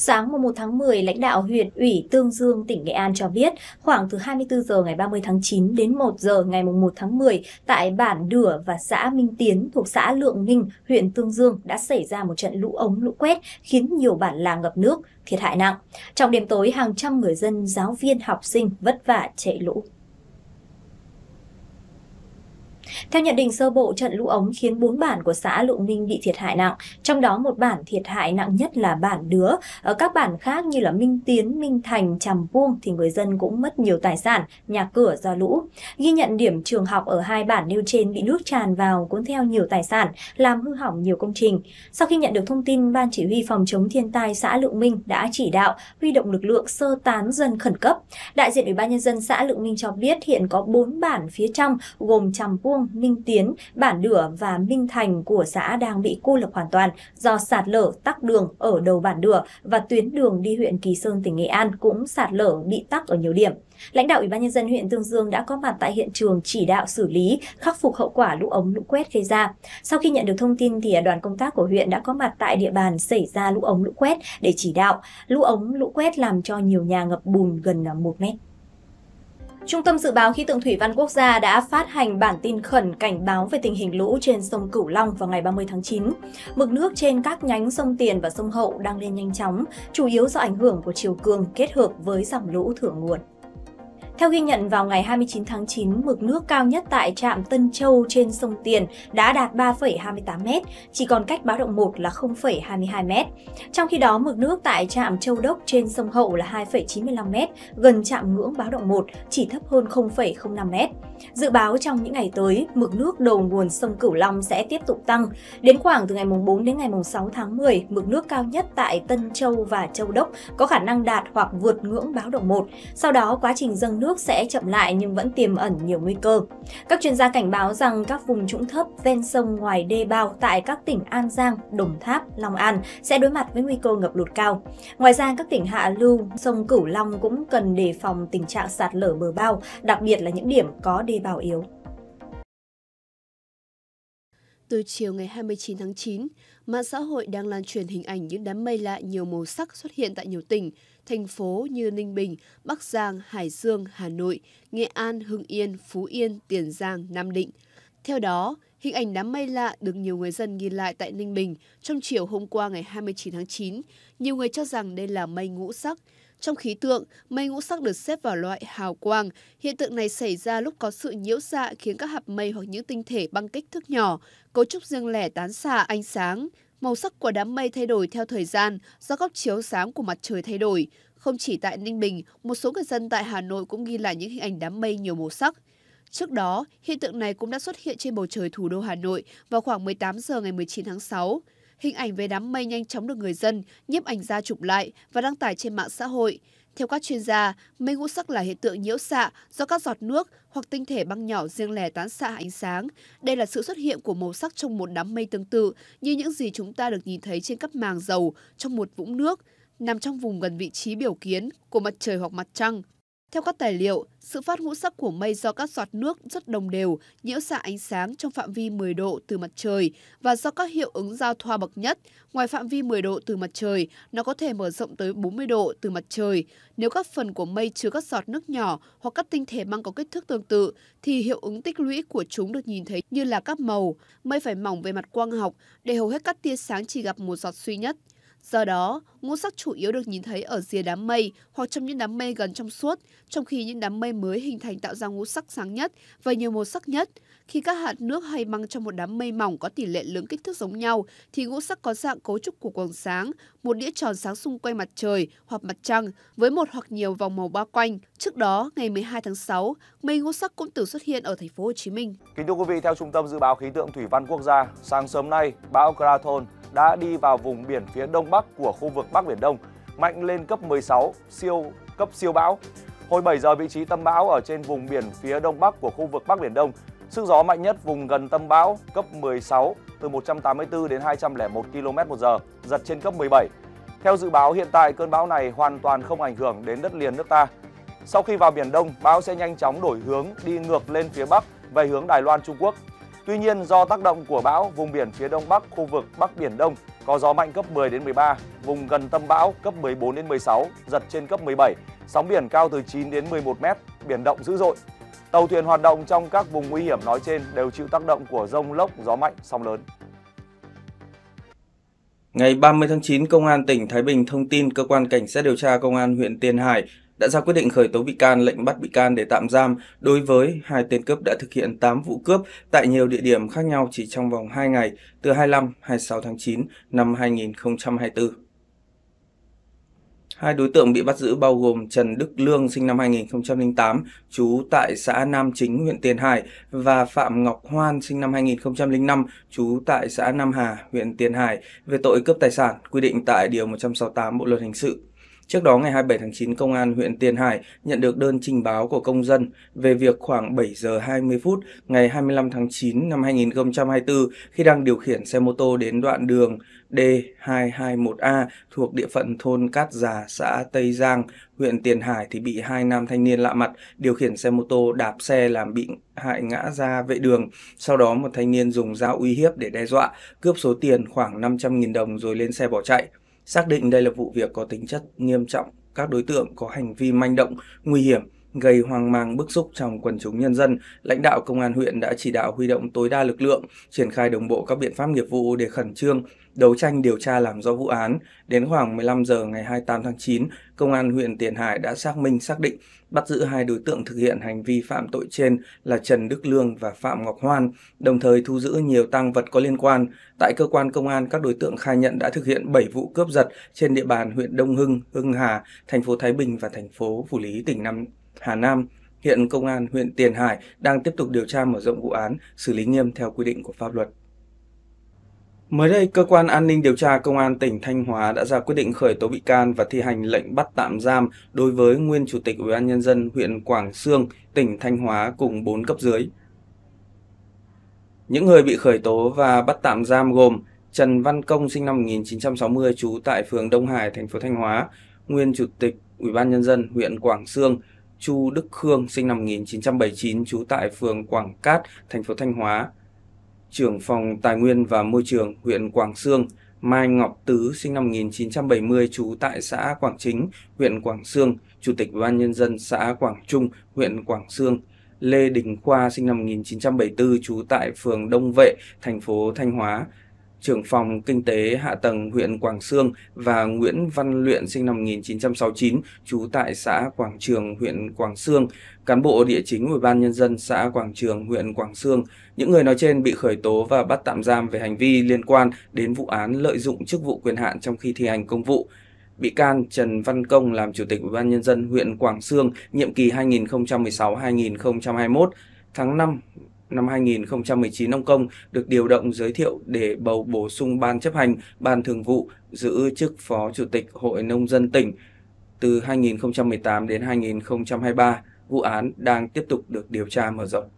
Sáng 1 tháng 10, lãnh đạo huyện ủy Tương Dương, tỉnh Nghệ An cho biết, khoảng từ 24 giờ ngày 30 tháng 9 đến 1 giờ ngày 1 tháng 10, tại bản Đửa và xã Minh Tiến thuộc xã Lượng Ninh, huyện Tương Dương đã xảy ra một trận lũ ống lũ quét khiến nhiều bản làng ngập nước, thiệt hại nặng. Trong đêm tối, hàng trăm người dân, giáo viên, học sinh vất vả chạy lũ. Theo nhận định sơ bộ, trận lũ ống khiến 4 bản của xã Lụng Minh bị thiệt hại nặng, trong đó một bản thiệt hại nặng nhất là bản Đứa. Ở các bản khác như là Minh Tiến, Minh Thành, Trầm Vuông thì người dân cũng mất nhiều tài sản, nhà cửa do lũ. Ghi nhận điểm trường học ở hai bản nêu trên bị nước tràn vào cuốn theo nhiều tài sản, làm hư hỏng nhiều công trình. Sau khi nhận được thông tin, Ban Chỉ huy Phòng chống thiên tai xã Lượng Minh đã chỉ đạo huy động lực lượng sơ tán dân khẩn cấp. Đại diện Ủy ban Nhân dân xã Lượng Minh cho biết hiện có 4 bản phía trong gồm Trầm Vuông, Chuông, Minh Tiến, Bản Đửa và Minh Thành của xã đang bị cô lập hoàn toàn do sạt lở tắc đường ở đầu Bản Đửa và tuyến đường đi huyện Kỳ Sơn, tỉnh Nghệ An cũng sạt lở bị tắc ở nhiều điểm. Lãnh đạo Ủy ban nhân dân huyện Tương Dương đã có mặt tại hiện trường chỉ đạo xử lý, khắc phục hậu quả lũ ống lũ quét gây ra. Sau khi nhận được thông tin thì à, đoàn công tác của huyện đã có mặt tại địa bàn xảy ra lũ ống lũ quét để chỉ đạo. Lũ ống lũ quét làm cho nhiều nhà ngập bùn gần 1 à, mét. Trung tâm Dự báo Khí tượng Thủy văn Quốc gia đã phát hành bản tin khẩn cảnh báo về tình hình lũ trên sông Cửu Long vào ngày 30 tháng 9. Mực nước trên các nhánh sông Tiền và sông Hậu đang lên nhanh chóng, chủ yếu do ảnh hưởng của chiều cường kết hợp với dòng lũ thượng nguồn. Theo ghi nhận vào ngày 29 tháng 9, mực nước cao nhất tại trạm Tân Châu trên sông Tiền đã đạt 3,28 m, chỉ còn cách báo động 1 là 0,22 m. Trong khi đó, mực nước tại trạm Châu Đốc trên sông Hậu là 2,95 m, gần chạm ngưỡng báo động 1, chỉ thấp hơn 0,05 m. Dự báo trong những ngày tới, mực nước đầu nguồn sông Cửu Long sẽ tiếp tục tăng. Đến khoảng từ ngày 4 đến ngày 6 tháng 10, mực nước cao nhất tại Tân Châu và Châu Đốc có khả năng đạt hoặc vượt ngưỡng báo động 1. Sau đó, quá trình dâng nước nước sẽ chậm lại nhưng vẫn tiềm ẩn nhiều nguy cơ. Các chuyên gia cảnh báo rằng các vùng trũng thấp ven sông ngoài đê bao tại các tỉnh An Giang, Đồng Tháp, Long An sẽ đối mặt với nguy cơ ngập lụt cao. Ngoài ra, các tỉnh Hạ Lưu, sông Cửu Long cũng cần đề phòng tình trạng sạt lở bờ bao, đặc biệt là những điểm có đê bao yếu. Từ chiều ngày 29 tháng 9, mạng xã hội đang lan truyền hình ảnh những đám mây lạ nhiều màu sắc xuất hiện tại nhiều tỉnh, thành phố như Ninh Bình, Bắc Giang, Hải Dương, Hà Nội, Nghệ An, Hưng Yên, Phú Yên, Tiền Giang, Nam Định. Theo đó, hình ảnh đám mây lạ được nhiều người dân ghi lại tại Ninh Bình trong chiều hôm qua ngày 29 tháng 9. Nhiều người cho rằng đây là mây ngũ sắc, trong khí tượng, mây ngũ sắc được xếp vào loại hào quang. Hiện tượng này xảy ra lúc có sự nhiễu xạ dạ khiến các hạt mây hoặc những tinh thể băng kích thước nhỏ, cấu trúc riêng lẻ tán xạ ánh sáng. Màu sắc của đám mây thay đổi theo thời gian do góc chiếu sáng của mặt trời thay đổi. Không chỉ tại Ninh Bình, một số người dân tại Hà Nội cũng ghi lại những hình ảnh đám mây nhiều màu sắc. Trước đó, hiện tượng này cũng đã xuất hiện trên bầu trời thủ đô Hà Nội vào khoảng 18 giờ ngày 19 tháng 6. Hình ảnh về đám mây nhanh chóng được người dân nhiếp ảnh ra chụp lại và đăng tải trên mạng xã hội. Theo các chuyên gia, mây ngũ sắc là hiện tượng nhiễu xạ do các giọt nước hoặc tinh thể băng nhỏ riêng lẻ tán xạ ánh sáng. Đây là sự xuất hiện của màu sắc trong một đám mây tương tự như những gì chúng ta được nhìn thấy trên các màng dầu trong một vũng nước, nằm trong vùng gần vị trí biểu kiến của mặt trời hoặc mặt trăng. Theo các tài liệu, sự phát ngũ sắc của mây do các giọt nước rất đồng đều nhiễu xạ ánh sáng trong phạm vi 10 độ từ mặt trời và do các hiệu ứng giao thoa bậc nhất, ngoài phạm vi 10 độ từ mặt trời, nó có thể mở rộng tới 40 độ từ mặt trời. Nếu các phần của mây chứa các giọt nước nhỏ hoặc các tinh thể mang có kích thước tương tự, thì hiệu ứng tích lũy của chúng được nhìn thấy như là các màu. Mây phải mỏng về mặt quang học để hầu hết các tia sáng chỉ gặp một giọt duy nhất. Do đó, ngũ sắc chủ yếu được nhìn thấy ở rìa đám mây hoặc trong những đám mây gần trong suốt, trong khi những đám mây mới hình thành tạo ra ngũ sắc sáng nhất và nhiều màu sắc nhất. Khi các hạt nước hay băng trong một đám mây mỏng có tỷ lệ lớn kích thước giống nhau, thì ngũ sắc có dạng cấu trúc của quầng sáng, một đĩa tròn sáng xung quanh mặt trời hoặc mặt trăng với một hoặc nhiều vòng màu bao quanh. Trước đó, ngày 12 tháng 6, mây ngũ sắc cũng từng xuất hiện ở thành phố Hồ Chí Minh. Kính thưa quý vị, theo Trung tâm Dự báo Khí tượng Thủy văn Quốc gia, sáng sớm nay, bão Krathon đã đi vào vùng biển phía đông bắc của khu vực Bắc Biển Đông, mạnh lên cấp 16, siêu cấp siêu bão. Hồi 7 giờ vị trí tâm bão ở trên vùng biển phía đông bắc của khu vực Bắc Biển Đông. Sức gió mạnh nhất vùng gần tâm bão cấp 16 từ 184 đến 201 km/h, giật trên cấp 17. Theo dự báo hiện tại cơn bão này hoàn toàn không ảnh hưởng đến đất liền nước ta. Sau khi vào biển Đông, bão sẽ nhanh chóng đổi hướng đi ngược lên phía Bắc về hướng Đài Loan Trung Quốc Tuy nhiên do tác động của bão, vùng biển phía đông bắc khu vực Bắc Biển Đông có gió mạnh cấp 10 đến 13, vùng gần tâm bão cấp 14 đến 16, giật trên cấp 17, sóng biển cao từ 9 đến 11 mét, biển động dữ dội. Tàu thuyền hoạt động trong các vùng nguy hiểm nói trên đều chịu tác động của rông lốc, gió mạnh, sóng lớn. Ngày 30 tháng 9, Công an tỉnh Thái Bình thông tin cơ quan cảnh sát điều tra Công an huyện Tiền Hải đã ra quyết định khởi tố bị can, lệnh bắt bị can để tạm giam đối với hai tên cướp đã thực hiện 8 vụ cướp tại nhiều địa điểm khác nhau chỉ trong vòng 2 ngày từ 25 26 tháng 9 năm 2024. Hai đối tượng bị bắt giữ bao gồm Trần Đức Lương sinh năm 2008, trú tại xã Nam Chính, huyện Tiền Hải và Phạm Ngọc Hoan sinh năm 2005, trú tại xã Nam Hà, huyện Tiền Hải về tội cướp tài sản quy định tại Điều 168 Bộ Luật Hình sự. Trước đó ngày 27 tháng 9, Công an huyện Tiền Hải nhận được đơn trình báo của công dân về việc khoảng 7 giờ 20 phút ngày 25 tháng 9 năm 2024 khi đang điều khiển xe mô tô đến đoạn đường D221A thuộc địa phận thôn Cát Già, xã Tây Giang, huyện Tiền Hải thì bị hai nam thanh niên lạ mặt điều khiển xe mô tô đạp xe làm bị hại ngã ra vệ đường. Sau đó một thanh niên dùng dao uy hiếp để đe dọa, cướp số tiền khoảng 500.000 đồng rồi lên xe bỏ chạy. Xác định đây là vụ việc có tính chất nghiêm trọng, các đối tượng có hành vi manh động, nguy hiểm gây hoang mang bức xúc trong quần chúng nhân dân, lãnh đạo công an huyện đã chỉ đạo huy động tối đa lực lượng, triển khai đồng bộ các biện pháp nghiệp vụ để khẩn trương đấu tranh điều tra làm rõ vụ án. Đến khoảng 15 giờ ngày 28 tháng 9, công an huyện Tiền Hải đã xác minh xác định bắt giữ hai đối tượng thực hiện hành vi phạm tội trên là Trần Đức Lương và Phạm Ngọc Hoan, đồng thời thu giữ nhiều tăng vật có liên quan. Tại cơ quan công an, các đối tượng khai nhận đã thực hiện 7 vụ cướp giật trên địa bàn huyện Đông Hưng, Hưng Hà, thành phố Thái Bình và thành phố Phủ Lý, tỉnh Nam Hà Nam. Hiện Công an huyện Tiền Hải đang tiếp tục điều tra mở rộng vụ án, xử lý nghiêm theo quy định của pháp luật. Mới đây, Cơ quan An ninh Điều tra Công an tỉnh Thanh Hóa đã ra quyết định khởi tố bị can và thi hành lệnh bắt tạm giam đối với nguyên Chủ tịch Ủy ban Nhân dân huyện Quảng Sương, tỉnh Thanh Hóa cùng 4 cấp dưới. Những người bị khởi tố và bắt tạm giam gồm Trần Văn Công sinh năm 1960 trú tại phường Đông Hải, thành phố Thanh Hóa, nguyên Chủ tịch Ủy ban Nhân dân huyện Quảng Sương, Chu Đức Khương sinh năm 1979 trú tại phường Quảng Cát, thành phố Thanh Hóa, trưởng phòng Tài nguyên và Môi trường huyện Quảng Sương, Mai Ngọc Tứ sinh năm 1970 trú tại xã Quảng Chính, huyện Quảng Sương, chủ tịch Ủy ban nhân dân xã Quảng Trung, huyện Quảng Sương. Lê Đình Khoa sinh năm 1974 trú tại phường Đông Vệ, thành phố Thanh Hóa, trưởng phòng kinh tế hạ tầng huyện Quảng Sương và Nguyễn Văn Luyện sinh năm 1969, trú tại xã Quảng Trường, huyện Quảng Sương, cán bộ địa chính Ủy ban nhân dân xã Quảng Trường, huyện Quảng Sương. Những người nói trên bị khởi tố và bắt tạm giam về hành vi liên quan đến vụ án lợi dụng chức vụ quyền hạn trong khi thi hành công vụ. Bị can Trần Văn Công làm chủ tịch Ủy ban nhân dân huyện Quảng Sương nhiệm kỳ 2016-2021 tháng 5 năm 2019 Hồng công được điều động giới thiệu để bầu bổ sung ban chấp hành, ban thường vụ giữ chức Phó Chủ tịch Hội Nông dân tỉnh từ 2018 đến 2023. Vụ án đang tiếp tục được điều tra mở rộng.